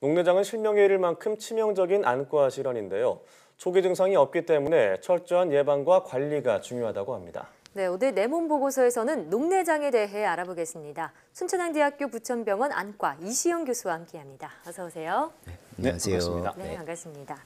농내장은 실명에 이를 만큼 치명적인 안과 질환인데요. 초기 증상이 없기 때문에 철저한 예방과 관리가 중요하다고 합니다. 네, 오늘 내몸 보고서에서는 녹내장에 대해 알아보겠습니다. 순천향대학교 부천병원 안과 이시영 교수와 함께합니다. 어서 오세요. 네, 네, 안녕하세요. 반갑습니다. 네, 네. 반갑습니다.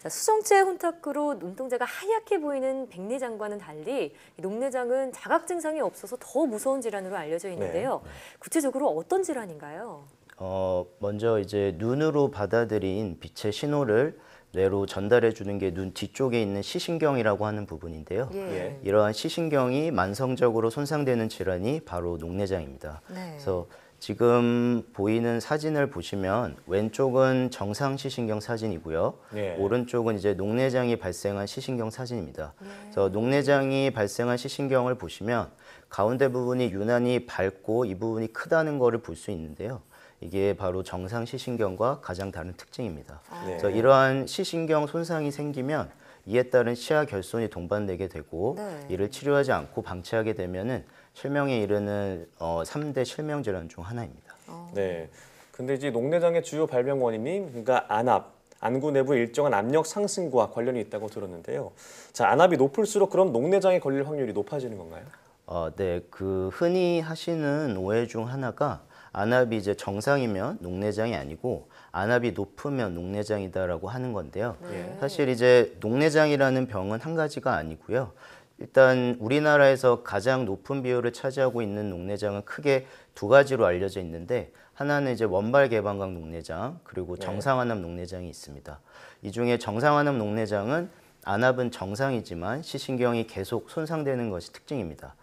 자, 수정체 혼탁으로 눈동자가 하얗게 보이는 백내장과는 달리 녹내장은 자각 증상이 없어서 더 무서운 질환으로 알려져 있는데요. 네. 구체적으로 어떤 질환인가요? 어, 먼저 이제 눈으로 받아들인 빛의 신호를 뇌로 전달해 주는 게 눈 뒤쪽에 있는 시신경이라고 하는 부분인데요. 예. 예. 이러한 시신경이 만성적으로 손상되는 질환이 바로 녹내장입니다. 네. 그래서 지금 보이는 사진을 보시면 왼쪽은 정상 시신경 사진이고요. 예. 오른쪽은 이제 녹내장이 발생한 시신경 사진입니다. 예. 그래서 녹내장이 발생한 시신경을 보시면 가운데 부분이 유난히 밝고 이 부분이 크다는 것을 볼 수 있는데요. 이게 바로 정상 시신경과 가장 다른 특징입니다. 아. 네. 그래서 이러한 시신경 손상이 생기면 이에 따른 치아 결손이 동반되게 되고 네. 이를 치료하지 않고 방치하게 되면은 실명에 이르는 어, 3대 실명 질환 중 하나입니다. 어. 네. 근데 이제 녹내장의 주요 발병 원인이 그러니까 안압, 안구 내부 일정한 압력 상승과 관련이 있다고 들었는데요. 자, 안압이 높을수록 그럼 녹내장에 걸릴 확률이 높아지는 건가요? 어, 네. 그 흔히 하시는 오해 중 하나가 안압이 이제 정상이면 녹내장이 아니고 안압이 높으면 녹내장이다라고 하는 건데요. 네. 사실 이제 녹내장이라는 병은 한 가지가 아니고요. 일단 우리나라에서 가장 높은 비율을 차지하고 있는 녹내장은 크게 두 가지로 알려져 있는데 하나는 이제 원발 개방각 녹내장 그리고 네. 정상안압 녹내장이 있습니다. 이 중에 정상안압 녹내장은 안압은 정상이지만 시신경이 계속 손상되는 것이 특징입니다.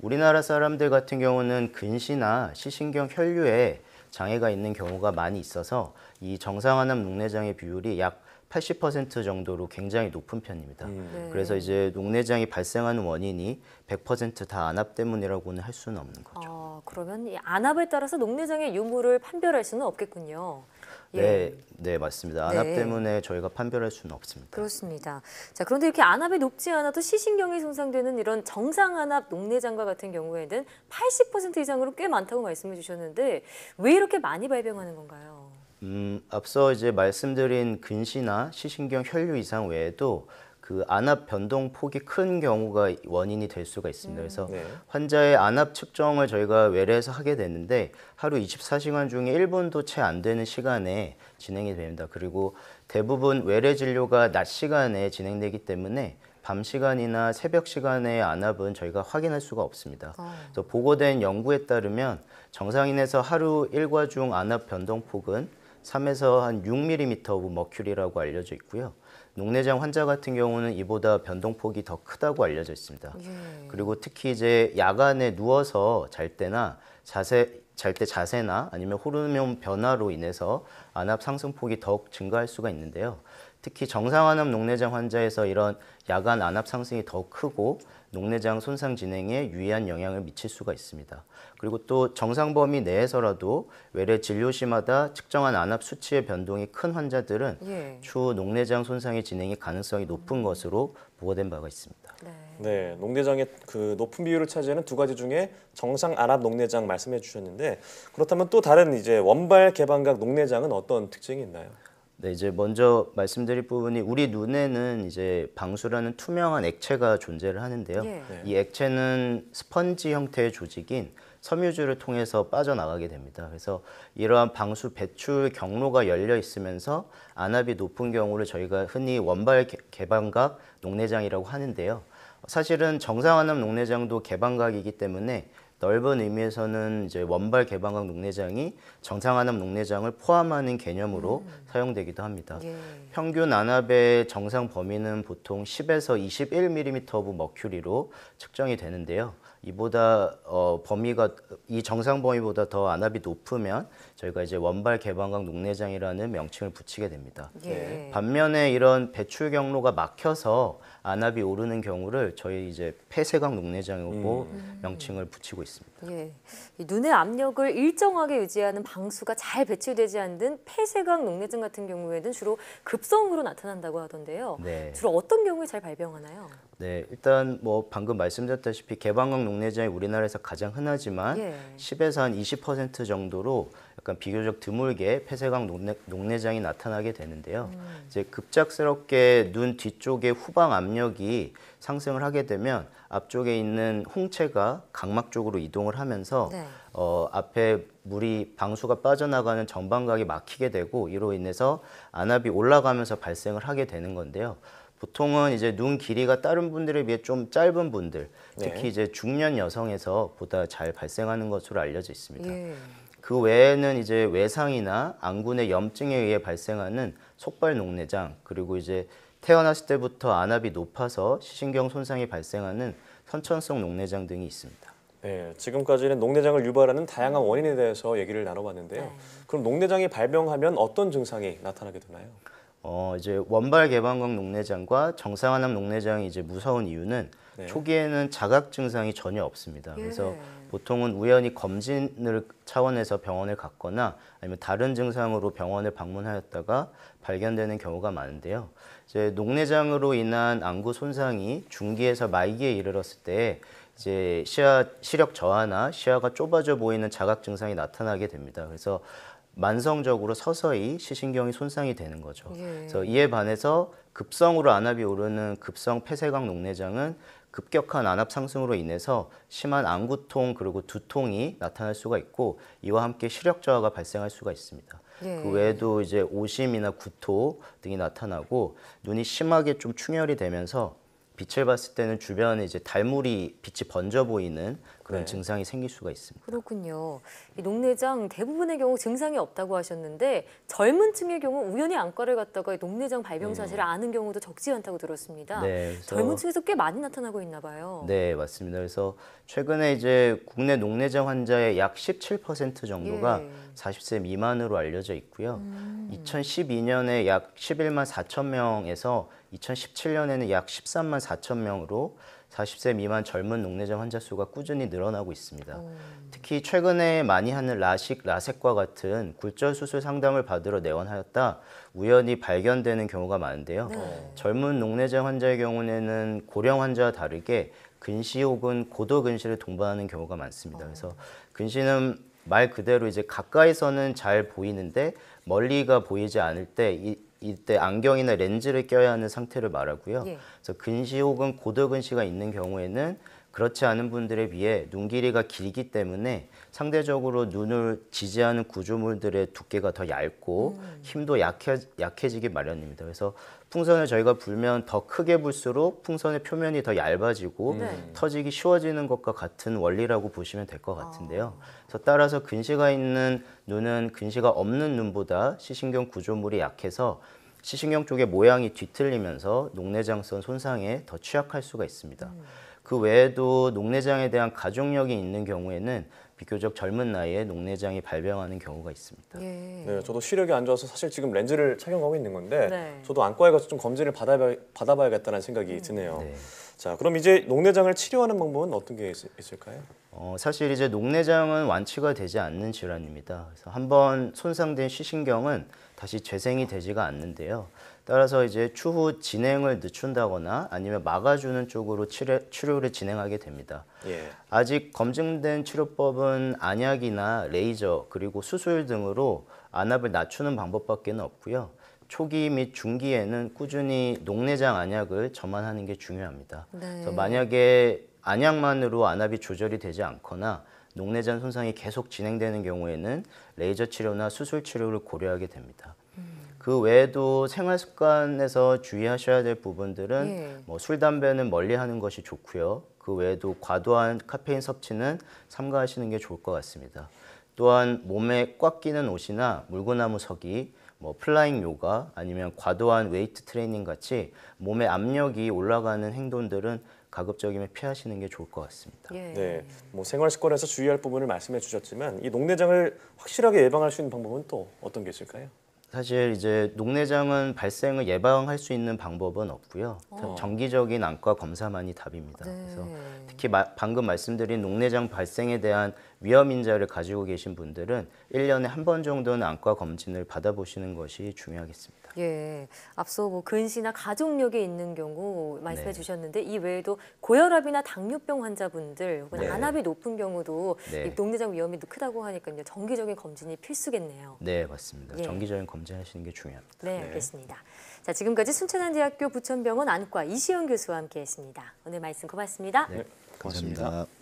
우리나라 사람들 같은 경우는 근시나 시신경 혈류에 장애가 있는 경우가 많이 있어서 이 정상화남 녹내장의 비율이 약 80% 정도로 굉장히 높은 편입니다. 음. 네. 그래서 이제 녹내장이 발생하는 원인이 100%다 안압 때문이라고는 할 수는 없는 거죠. 아, 그러면 이 안압에 따라서 녹내장의 유무를 판별할 수는 없겠군요. 네. 네, 네 맞습니다. 네. 안압 네. 때문에 저희가 판별할 수는 없습니다. 그렇습니다. 자 그런데 이렇게 안압이 높지 않아도 시신경이 손상되는 이런 정상 안압 녹내장과 같은 경우에는 80% 이상으로 꽤 많다고 말씀해 주셨는데 왜 이렇게 많이 발병하는 건가요? 음, 앞서 이제 말씀드린 근시나 시신경 혈류 이상 외에도 그 안압 변동 폭이 큰 경우가 원인이 될 수가 있습니다. 그래서 음, 네. 환자의 안압 측정을 저희가 외래에서 하게 되는데 하루 24시간 중에 1분도 채 안 되는 시간에 진행이 됩니다. 그리고 대부분 외래 진료가 낮 시간에 진행되기 때문에 밤 시간이나 새벽 시간의 안압은 저희가 확인할 수가 없습니다. 어. 그래서 보고된 연구에 따르면 정상인에서 하루 일과중 안압 변동폭은 3에서 한 6mm 머큐리라고 알려져 있고요. 녹내장 환자 같은 경우는 이보다 변동폭이 더 크다고 알려져 있습니다. 예. 그리고 특히 이제 야간에 누워서 잘 때나 자세 잘 때 자세나 아니면 호르몬 변화로 인해서 안압 상승폭이 더욱 증가할 수가 있는데요. 특히 정상화암 녹내장 환자에서 이런 야간 안압 상승이 더 크고 녹내장 손상 진행에 유의한 영향을 미칠 수가 있습니다. 그리고 또 정상 범위 내에서라도 외래 진료 시마다 측정한 안압 수치의 변동이 큰 환자들은 예. 추후 녹내장 손상의 진행이 가능성이 높은 것으로 보고된 바가 있습니다. 네. 네, 녹내장의 그 높은 비율을 차지하는 두 가지 중에 정상 안압 녹내장 말씀해 주셨는데 그렇다면 또 다른 이제 원발 개방각 녹내장은 어떤 특징이 있나요? 네, 이제 먼저 말씀드릴 부분이 우리 눈에는 이제 방수라는 투명한 액체가 존재를 하는데요. 예. 네. 이 액체는 스펀지 형태의 조직인 섬유질을 통해서 빠져나가게 됩니다. 그래서 이러한 방수 배출 경로가 열려 있으면서 안압이 높은 경우를 저희가 흔히 원발 개방각 녹내장이라고 하는데요. 사실은 정상안압 녹내장도 개방각이기 때문에 넓은 의미에서는 이제 원발 개방각 녹내장이 정상안압 녹내장을 포함하는 개념으로 음. 사용되기도 합니다. 예. 평균 안압의 정상 범위는 보통 10에서 21mm부 머큐리로 측정이 되는데요. 이보다 어, 범위가 이 정상 범위보다 더 안압이 높으면 저희가 이제 원발 개방각 녹내장이라는 명칭을 붙이게 됩니다. 예. 반면에 이런 배출 경로가 막혀서 안압이 오르는 경우를 저희 이제 폐쇄각 녹내장이고 음. 예. 명칭을 붙이고 있습니다. 예. 눈의 압력을 일정하게 유지하는 방수가 잘 배출되지 않는 폐쇄각 녹내장 같은 경우에는 주로 급성으로 나타난다고 하던데요. 네. 주로 어떤 경우에 잘 발병하나요? 네, 일단 뭐 방금 말씀드렸다시피 개방각 녹 국내장이 우리나라에서 가장 흔하지만 예. 10에서 한20% 정도로 약간 비교적 드물게 폐쇄광 녹내, 녹내장이 나타나게 되는데요. 음. 이제 급작스럽게 눈뒤쪽에 후방 압력이 상승을 하게 되면 앞쪽에 있는 홍채가 각막 쪽으로 이동을 하면서 네. 어, 앞에 물이 방수가 빠져나가는 전방각이 막히게 되고 이로 인해서 안압이 올라가면서 발생을 하게 되는 건데요. 보통은 이제 눈 길이가 다른 분들에 비해 좀 짧은 분들, 네. 특히 네. 이제 중년 여성에서 보다 잘 발생하는 것으로 알려져 있습니다. 예. 그 외에는 이제 외상이나 안구내 염증에 의해 발생하는 속발 녹내장 그리고 이제 태어났을 때부터 안압이 높아서 시신경 손상이 발생하는 선천성 녹내장 등이 있습니다. 네, 지금까지는 녹내장을 유발하는 다양한 원인에 대해서 얘기를 나눠봤는데요. 네. 그럼 녹내장이 발병하면 어떤 증상이 나타나게 되나요? 어 이제 원발 개방광 녹내장과 정상화남 녹내장이 이제 무서운 이유는 네. 초기에는 자각 증상이 전혀 없습니다. 예. 그래서 보통은 우연히 검진을 차원에서 병원을 갔거나 아니면 다른 증상으로 병원을 방문하였다가 발견되는 경우가 많은데요. 이제 녹내장으로 인한 안구 손상이 중기에서 말기에 이르렀을 때 이제 시야 시력 저하나 시야가 좁아져 보이는 자각 증상이 나타나게 됩니다. 그래서 만성적으로 서서히 시신경이 손상이 되는 거죠. 예. 그래서 이에 반해서 급성으로 안압이 오르는 급성 폐쇄각 녹내장은 급격한 안압 상승으로 인해서 심한 안구통 그리고 두통이 나타날 수가 있고 이와 함께 시력 저하가 발생할 수가 있습니다. 예. 그 외에도 이제 오심이나 구토 등이 나타나고 눈이 심하게 좀 충혈이 되면서 빛을 봤을 때는 주변에 이제 달물이 빛이 번져 보이는 그런 네. 증상이 생길 수가 있습니다. 그렇군요. 이 녹내장 대부분의 경우 증상이 없다고 하셨는데 젊은 층의 경우 우연히 안과를 갔다가 녹내장 발병 음. 사실을 네. 아는 경우도 적지 않다고 들었습니다. 네, 그래서, 젊은 층에서 꽤 많이 나타나고 있나 봐요. 네, 맞습니다. 그래서 최근에 이제 국내 녹내장 환자의 약 17% 정도가 예. 40세 미만으로 알려져 있고요. 음. 2012년에 약 11만 4천 명에서 2017년에는 약 13만 4천 명으로 40세 미만 젊은 녹내장 환자 수가 꾸준히 늘어나고 있습니다. 오. 특히 최근에 많이 하는 라식, 라섹과 같은 굴절 수술 상담을 받으러 내원하였다 우연히 발견되는 경우가 많은데요. 네. 젊은 녹내장 환자의 경우에는 고령 환자와 다르게 근시 혹은 고도 근시를 동반하는 경우가 많습니다. 오. 어. 그래서 근시는 말 그대로 이제 가까이서는 잘 보이는데 멀리가 보이지 않을 때 이, 이때 안경이나 렌즈를 껴야 하는 상태를 말하고요. 예. 그래서 근시 혹은 고도근시가 있는 경우에는 그렇지 않은 분들에 비해 눈 길이가 길기 때문에 상대적으로 눈을 지지하는 구조물들의 두께가 더 얇고 음. 힘도 약해, 약해지기 마련입니다. 그래서 풍선을 저희가 불면 더 크게 불수록 풍선의 표면이 더 얇아지고 네. 터지기 쉬워지는 것과 같은 원리라고 보시면 될것 아. 같은데요. 그래서 따라서 근시가 있는 눈은 근시가 없는 눈보다 시신경 구조물이 약해서 시신경 쪽의 모양이 뒤틀리면서 녹내장선 손상에 더 취약할 수가 있습니다. 음. 그 외에도 녹내장에 대한 가족력이 있는 경우에는 비교적 젊은 나이에 녹내장이 발병하는 경우가 있습니다. 예. 네, 저도 시력이 안 좋아서 사실 지금 렌즈를 착용하고 있는 건데 네. 저도 안과에 가서 좀 검진을 받아봐야, 받아봐야겠다는 생각이 음. 드네요. 네. 자, 그럼 이제 녹내장을 치료하는 방법은 어떤 게 있, 을까요 어, 사실 이제 녹내장은 완치가 되지 않는 질환입니다. 그래서 한번 손상된 시신경은 다시 재생이 되지가 않는데요. 따라서 이제 추후 진행을 늦춘다거나 아니면 막아주는 쪽으로 치료, 치료를 진행하게 됩니다. 예. 아직 검증된 치료법은 안약이나 레이저 그리고 수술 등으로 안압을 낮추는 방법밖에 없고요. 초기 및 중기에는 꾸준히 녹내장 안약을 점만하는 게 중요합니다. 네. 그래서 만약에 안약만으로 안압이 조절이 되지 않거나 녹내장 손상이 계속 진행되는 경우에는 레이저 치료나 수술 치료를 고려하게 됩니다. 음. 그 외에도 생활 습관에서 주의하셔야 될 부분들은 예. 뭐술 담배는 멀리하는 것이 좋고요. 그 외에도 과도한 카페인 섭취는 삼가하시는 게 좋을 것 같습니다. 또한 몸에 꽉 끼는 옷이나 물구나무 서기, 뭐 플라잉 요가 아니면 과도한 웨이트 트레이닝 같이 몸에 압력이 올라가는 행동들은 가급적이면 피하시는 게 좋을 것 같습니다. 예. 네, 뭐 생활 습관에서 주의할 부분을 말씀해 주셨지만 이 녹내장을 확실하게 예방할 수 있는 방법은 또 어떤 게 있을까요? 사실 이제 녹내장은 발생을 예방할 수 있는 방법은 없고요. 어. 정기적인 안과 검사만이 답입니다. 네. 그래서 특히 마, 방금 말씀드린 녹내장 발생에 대한 위험 인자를 가지고 계신 분들은 일년에 한 번 정도는 안과 검진을 받아보시는 것이 중요하겠습니다. 예, 앞서 뭐 근시나 가족력에 있는 경우 말씀해 네. 주셨는데 이 외에도 고혈압이나 당뇨병 환자분들 혹은 네. 안압이 높은 경우도 네. 이동내장 위험이 크다고 하니까요. 정기적인 검진이 필수겠네요. 네, 맞습니다. 예. 정기적인 검진하시는 게 중요합니다. 네, 네. 알겠습니다. 자, 지금까지 순천한대학교 부천병원 안과 이시영 교수와 함께했습니다. 오늘 말씀 고맙습니다. 네, 고맙습니다. 고맙습니다.